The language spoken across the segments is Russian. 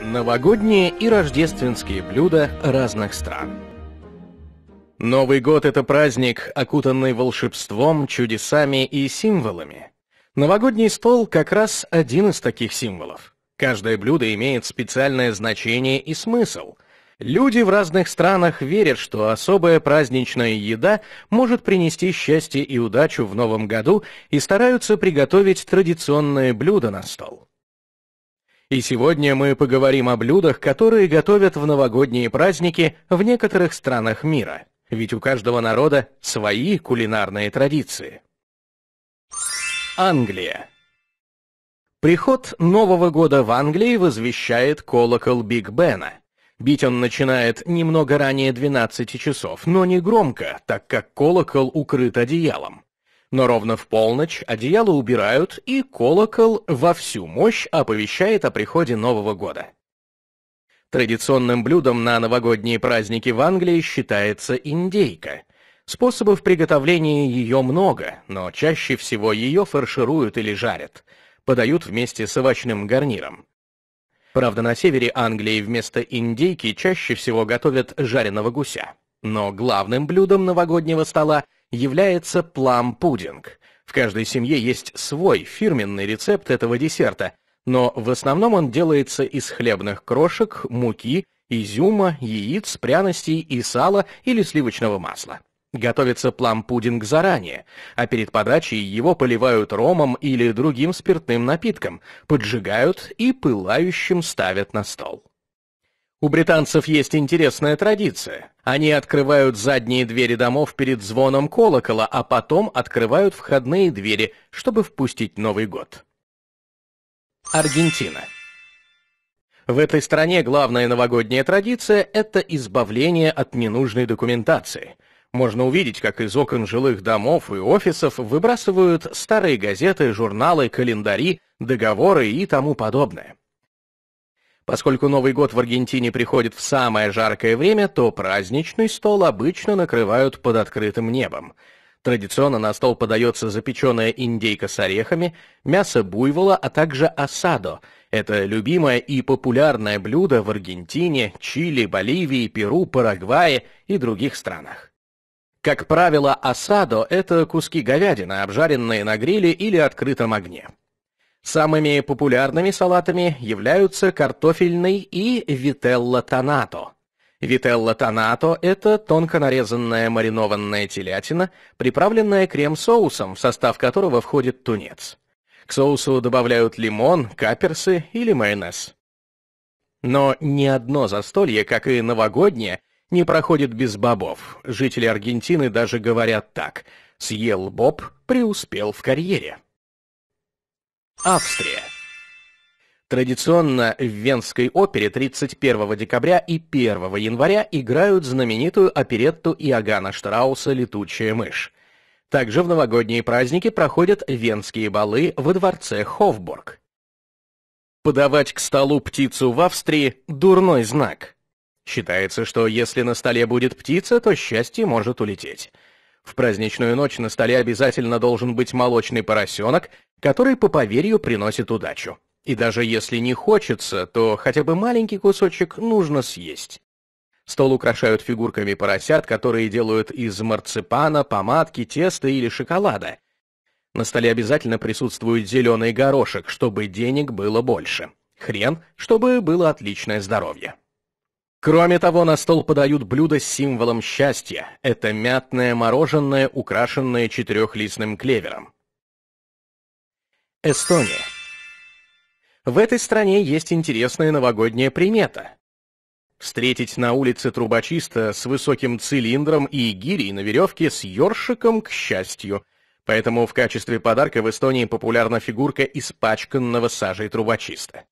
Новогодние и рождественские блюда разных стран. Новый год — это праздник, окутанный волшебством, чудесами и символами. Новогодний стол как раз один из таких символов. Каждое блюдо имеет специальное значение и смысл. Люди в разных странах верят, что особая праздничная еда может принести счастье и удачу в новом году и стараются приготовить традиционные блюда на стол. И сегодня мы поговорим о блюдах, которые готовят в новогодние праздники в некоторых странах мира. Ведь у каждого народа свои кулинарные традиции. Англия. Приход Нового года в Англии возвещает колокол Биг Бена. Бить он начинает немного ранее 12 часов, но не громко, так как колокол укрыт одеялом. Но ровно в полночь одеяло убирают, и колокол во всю мощь оповещает о приходе Нового года. Традиционным блюдом на новогодние праздники в Англии считается индейка. Способов приготовления ее много, но чаще всего ее фаршируют или жарят. Подают вместе с овощным гарниром. Правда, на севере Англии вместо индейки чаще всего готовят жареного гуся. Но главным блюдом новогоднего стола – является плам-пудинг. В каждой семье есть свой фирменный рецепт этого десерта, но в основном он делается из хлебных крошек, муки, изюма, яиц, пряностей и сала или сливочного масла. Готовится плам-пудинг заранее, а перед подачей его поливают ромом или другим спиртным напитком, поджигают и пылающим ставят на стол. У британцев есть интересная традиция. Они открывают задние двери домов перед звоном колокола, а потом открывают входные двери, чтобы впустить Новый год. Аргентина. В этой стране главная новогодняя традиция – это избавление от ненужной документации. Можно увидеть, как из окон жилых домов и офисов выбрасывают старые газеты, журналы, календари, договоры и тому подобное. Поскольку Новый год в Аргентине приходит в самое жаркое время, то праздничный стол обычно накрывают под открытым небом. Традиционно на стол подается запеченная индейка с орехами, мясо буйвола, а также асадо. Это любимое и популярное блюдо в Аргентине, Чили, Боливии, Перу, Парагвае и других странах. Как правило, асадо – это куски говядины, обжаренные на гриле или открытом огне. Самыми популярными салатами являются картофельный и вителла тонато. Вителла тонато – это тонко нарезанная маринованная телятина, приправленная крем-соусом, в состав которого входит тунец. К соусу добавляют лимон, каперсы или майонез. Но ни одно застолье, как и новогоднее, не проходит без бобов. Жители Аргентины даже говорят так – съел боб, преуспел в карьере. Австрия. Традиционно в Венской опере 31 декабря и 1 января играют знаменитую оперетту Иоганна Штрауса «Летучая мышь». Также в новогодние праздники проходят венские балы во дворце Хофбург. Подавать к столу птицу в Австрии – дурной знак. Считается, что если на столе будет птица, то счастье может улететь. В праздничную ночь на столе обязательно должен быть молочный поросенок, который, по поверью, приносит удачу. И даже если не хочется, то хотя бы маленький кусочек нужно съесть. Стол украшают фигурками поросят, которые делают из марципана, помадки, теста или шоколада. На столе обязательно присутствует зеленый горошек, чтобы денег было больше. Хрен, чтобы было отличное здоровье. Кроме того, на стол подают блюдо с символом счастья. Это мятное мороженое, украшенное четырехлистным клевером. Эстония. В этой стране есть интересная новогодняя примета. Встретить на улице трубочиста с высоким цилиндром и гирей на веревке с ёршиком, к счастью. Поэтому в качестве подарка в Эстонии популярна фигурка испачканного сажей трубочиста.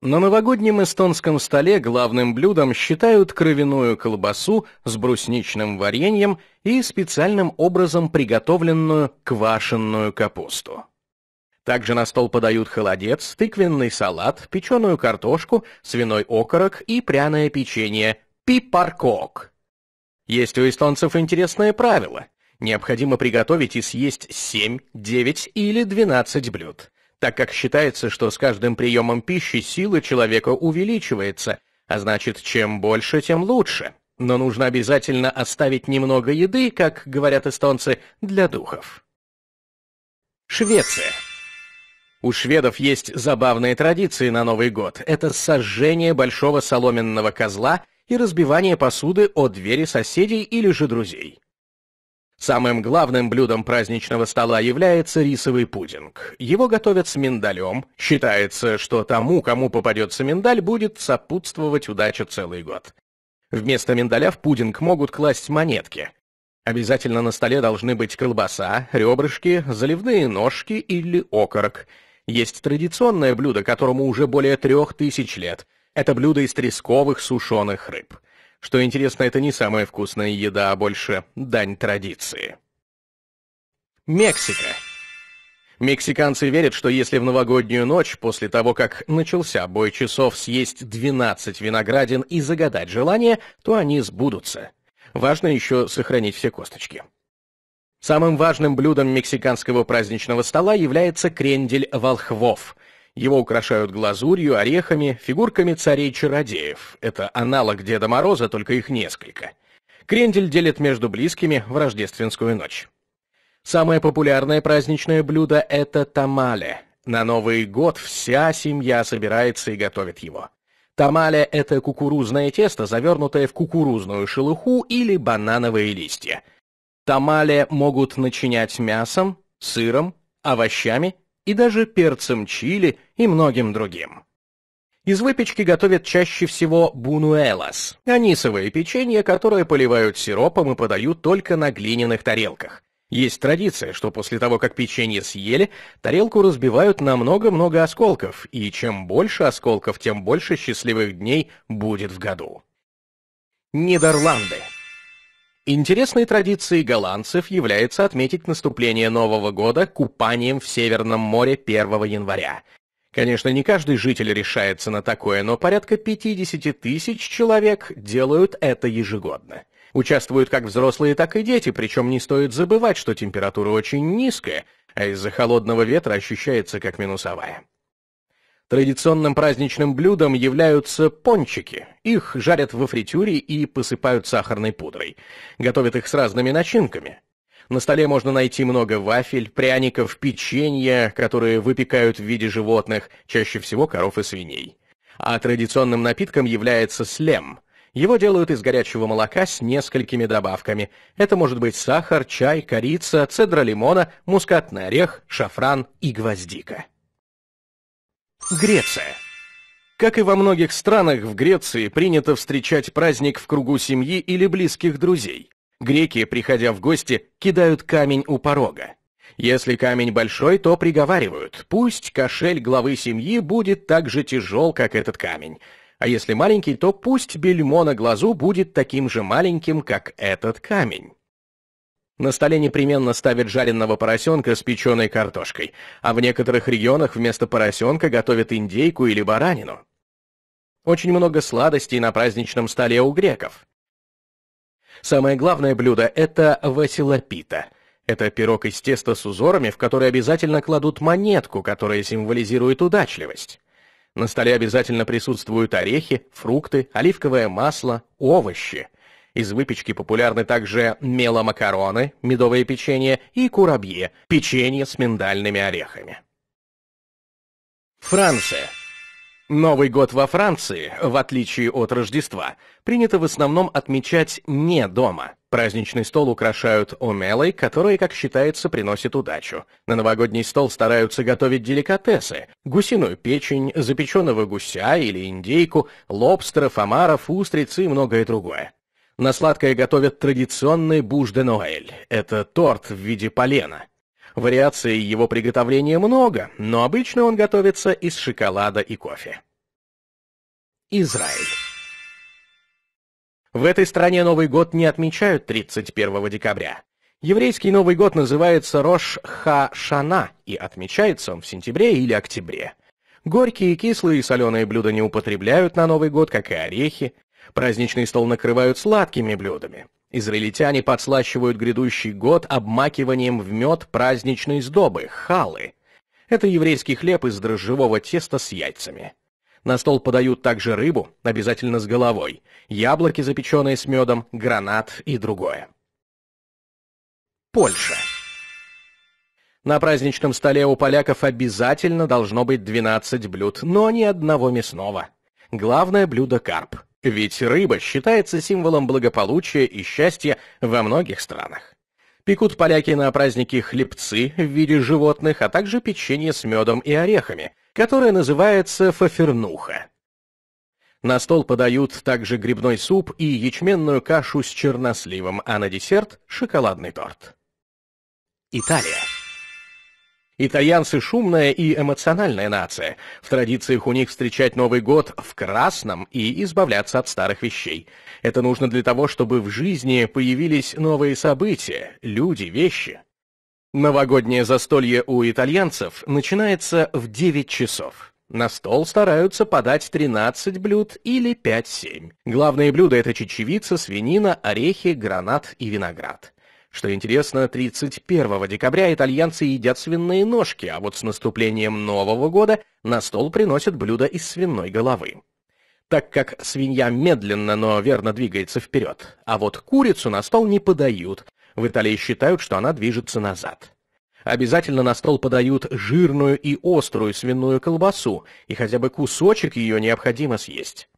На новогоднем эстонском столе главным блюдом считают кровяную колбасу с брусничным вареньем и специальным образом приготовленную квашенную капусту. Также на стол подают холодец, тыквенный салат, печеную картошку, свиной окорок и пряное печенье пипаркок. Есть у эстонцев интересное правило. Необходимо приготовить и съесть 7, 9 или 12 блюд, так как считается, что с каждым приемом пищи сила человека увеличивается, а значит, чем больше, тем лучше. Но нужно обязательно оставить немного еды, как говорят эстонцы, для духов. Швеция. У шведов есть забавные традиции на Новый год. Это сожжение большого соломенного козла и разбивание посуды о двери соседей или же друзей. Самым главным блюдом праздничного стола является рисовый пудинг. Его готовят с миндалем. Считается, что тому, кому попадется миндаль, будет сопутствовать удача целый год. Вместо миндаля в пудинг могут класть монетки. Обязательно на столе должны быть колбаса, ребрышки, заливные ножки или окорок – есть традиционное блюдо, которому уже более трех тысяч лет. Это блюдо из тресковых сушеных рыб. Что интересно, это не самая вкусная еда, а больше дань традиции. Мексика. Мексиканцы верят, что если в новогоднюю ночь, после того, как начался бой часов, съесть 12 виноградин и загадать желание, то они сбудутся. Важно еще сохранить все косточки. Самым важным блюдом мексиканского праздничного стола является крендель волхвов. Его украшают глазурью, орехами, фигурками царей-чародеев. Это аналог Деда Мороза, только их несколько. Крендель делят между близкими в рождественскую ночь. Самое популярное праздничное блюдо – это тамале. На Новый год вся семья собирается и готовит его. Тамале – это кукурузное тесто, завернутое в кукурузную шелуху или банановые листья – Тамале могут начинять мясом, сыром, овощами и даже перцем чили и многим другим. Из выпечки готовят чаще всего бунуэлас – анисовое печенье, которое поливают сиропом и подают только на глиняных тарелках. Есть традиция, что после того, как печенье съели, тарелку разбивают на много-много осколков, и чем больше осколков, тем больше счастливых дней будет в году. Нидерланды – Интересной традицией голландцев является отметить наступление Нового года купанием в Северном море 1 января. Конечно, не каждый житель решается на такое, но порядка 50 тысяч человек делают это ежегодно. Участвуют как взрослые, так и дети, причем не стоит забывать, что температура очень низкая, а из-за холодного ветра ощущается как минусовая. Традиционным праздничным блюдом являются пончики. Их жарят во фритюре и посыпают сахарной пудрой. Готовят их с разными начинками. На столе можно найти много вафель, пряников, печенья, которые выпекают в виде животных, чаще всего коров и свиней. А традиционным напитком является слем. Его делают из горячего молока с несколькими добавками. Это может быть сахар, чай, корица, цедра лимона, мускатный орех, шафран и гвоздика. Греция. Как и во многих странах, в Греции принято встречать праздник в кругу семьи или близких друзей. Греки, приходя в гости, кидают камень у порога. Если камень большой, то приговаривают, пусть кошель главы семьи будет так же тяжел, как этот камень. А если маленький, то пусть бельмо на глазу будет таким же маленьким, как этот камень. На столе непременно ставят жареного поросенка с печеной картошкой, а в некоторых регионах вместо поросенка готовят индейку или баранину. Очень много сладостей на праздничном столе у греков. Самое главное блюдо – это василопита. Это пирог из теста с узорами, в который обязательно кладут монетку, которая символизирует удачливость. На столе обязательно присутствуют орехи, фрукты, оливковое масло, овощи – из выпечки популярны также меломакароны, медовое печенье и курабье, печенье с миндальными орехами. Франция. Новый год во Франции, в отличие от Рождества, принято в основном отмечать не дома. Праздничный стол украшают умелой, которая, как считается, приносит удачу. На новогодний стол стараются готовить деликатесы – гусиную печень, запеченного гуся или индейку, лобстеров, омаров, устриц и многое другое. На сладкое готовят традиционный буш де Ноэль. Это торт в виде полена. Вариаций его приготовления много, но обычно он готовится из шоколада и кофе. Израиль. В этой стране Новый год не отмечают 31 декабря. Еврейский Новый год называется Рош Ха-Шана и отмечается он в сентябре или октябре. Горькие, кислые и соленые блюда не употребляют на Новый год, как и орехи. Праздничный стол накрывают сладкими блюдами. Израильтяне подслащивают грядущий год обмакиванием в мед праздничной сдобы – халы. Это еврейский хлеб из дрожжевого теста с яйцами. На стол подают также рыбу, обязательно с головой, яблоки, запеченные с медом, гранат и другое. Польша. На праздничном столе у поляков обязательно должно быть 12 блюд, но ни одного мясного. Главное блюдо – карп. Ведь рыба считается символом благополучия и счастья во многих странах. Пекут поляки на праздники хлебцы в виде животных, а также печенье с медом и орехами, которое называется фафернуха. На стол подают также грибной суп и ячменную кашу с черносливом, а на десерт — шоколадный торт. Италия. Итальянцы шумная и эмоциональная нация. В традициях у них встречать Новый год в красном и избавляться от старых вещей. Это нужно для того, чтобы в жизни появились новые события, люди, вещи. Новогоднее застолье у итальянцев начинается в 9 часов. На стол стараются подать 13 блюд или 5-7. Главные блюда – это чечевица, свинина, орехи, гранат и виноград. Что интересно, 31 декабря итальянцы едят свиные ножки, а вот с наступлением Нового года на стол приносят блюдо из свиной головы. Так как свинья медленно, но верно двигается вперед, а вот курицу на стол не подают, в Италии считают, что она движется назад. Обязательно на стол подают жирную и острую свиную колбасу, и хотя бы кусочек ее необходимо съесть.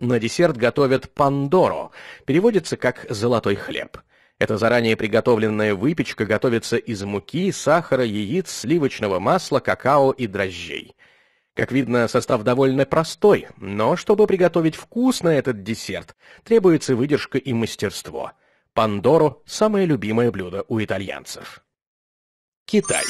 На десерт готовят пандоро, переводится как «золотой хлеб». Эта заранее приготовленная выпечка готовится из муки, сахара, яиц, сливочного масла, какао и дрожжей. Как видно, состав довольно простой, но чтобы приготовить вкусно этот десерт, требуется выдержка и мастерство. Пандоро – самое любимое блюдо у итальянцев. Китай.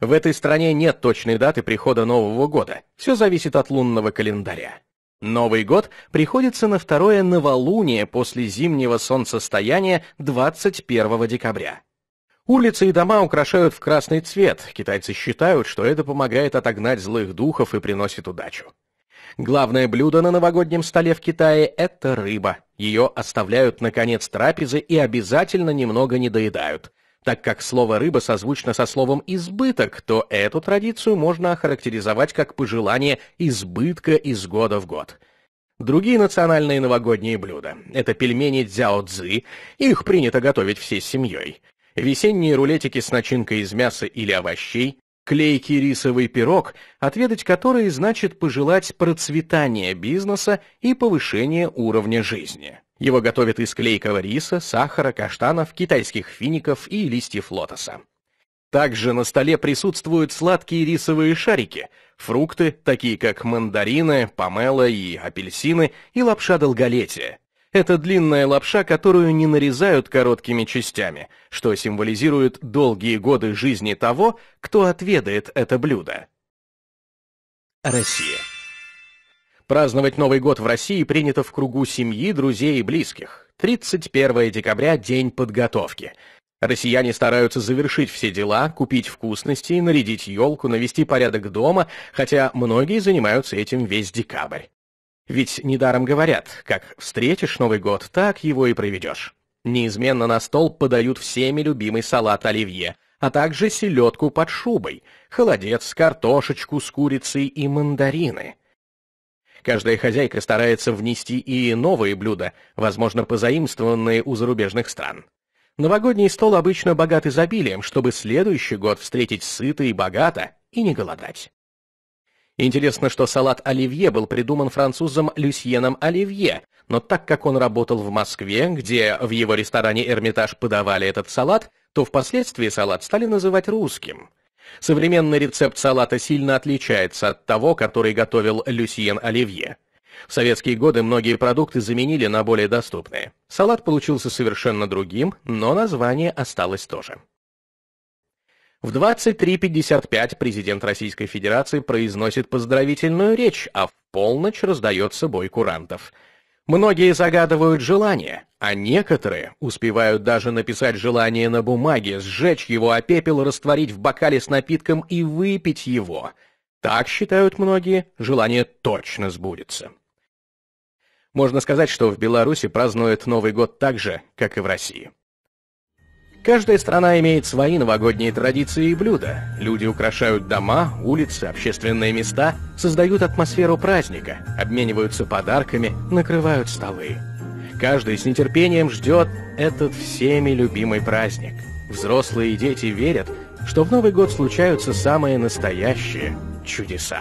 В этой стране нет точной даты прихода Нового года. Все зависит от лунного календаря. Новый год приходится на второе новолуние после зимнего солнцестояния 21 декабря. Улицы и дома украшают в красный цвет. Китайцы считают, что это помогает отогнать злых духов и приносит удачу. Главное блюдо на новогоднем столе в Китае – это рыба. Ее оставляют на конец трапезы и обязательно немного не доедают. Так как слово «рыба» созвучно со словом «избыток», то эту традицию можно охарактеризовать как пожелание избытка из года в год. Другие национальные новогодние блюда – это пельмени дзяо-цзы, их принято готовить всей семьей, весенние рулетики с начинкой из мяса или овощей, клейкий рисовый пирог, отведать который значит пожелать процветания бизнеса и повышения уровня жизни. Его готовят из клейкого риса, сахара, каштанов, китайских фиников и листьев лотоса. Также на столе присутствуют сладкие рисовые шарики, фрукты, такие как мандарины, помело и апельсины, и лапша долголетия. Это длинная лапша, которую не нарезают короткими частями, что символизирует долгие годы жизни того, кто отведает это блюдо. Россия. Праздновать Новый год в России принято в кругу семьи, друзей и близких. 31 декабря – день подготовки. Россияне стараются завершить все дела, купить вкусности, нарядить елку, навести порядок дома, хотя многие занимаются этим весь декабрь. Ведь недаром говорят, как встретишь Новый год, так его и проведешь. Неизменно на стол подают всеми любимый салат оливье, а также селедку под шубой, холодец, картошечку с курицей и мандарины – Каждая хозяйка старается внести и новые блюда, возможно, позаимствованные у зарубежных стран. Новогодний стол обычно богат изобилием, чтобы следующий год встретить сыто и богато и не голодать. Интересно, что салат оливье был придуман французом Люсьеном Оливье, но так как он работал в Москве, где в его ресторане «Эрмитаж» подавали этот салат, то впоследствии салат стали называть русским – Современный рецепт салата сильно отличается от того, который готовил Люсьен Оливье. В советские годы многие продукты заменили на более доступные. Салат получился совершенно другим, но название осталось тоже. В 23.55 президент Российской Федерации произносит поздравительную речь, а в полночь раздается бой курантов – Многие загадывают желания, а некоторые успевают даже написать желание на бумаге, сжечь его, а пепел растворить в бокале с напитком и выпить его. Так считают многие, желание точно сбудется. Можно сказать, что в Беларуси празднуют Новый год так же, как и в России. Каждая страна имеет свои новогодние традиции и блюда. Люди украшают дома, улицы, общественные места, создают атмосферу праздника, обмениваются подарками, накрывают столы. Каждый с нетерпением ждет этот всеми любимый праздник. Взрослые и дети верят, что в Новый год случаются самые настоящие чудеса.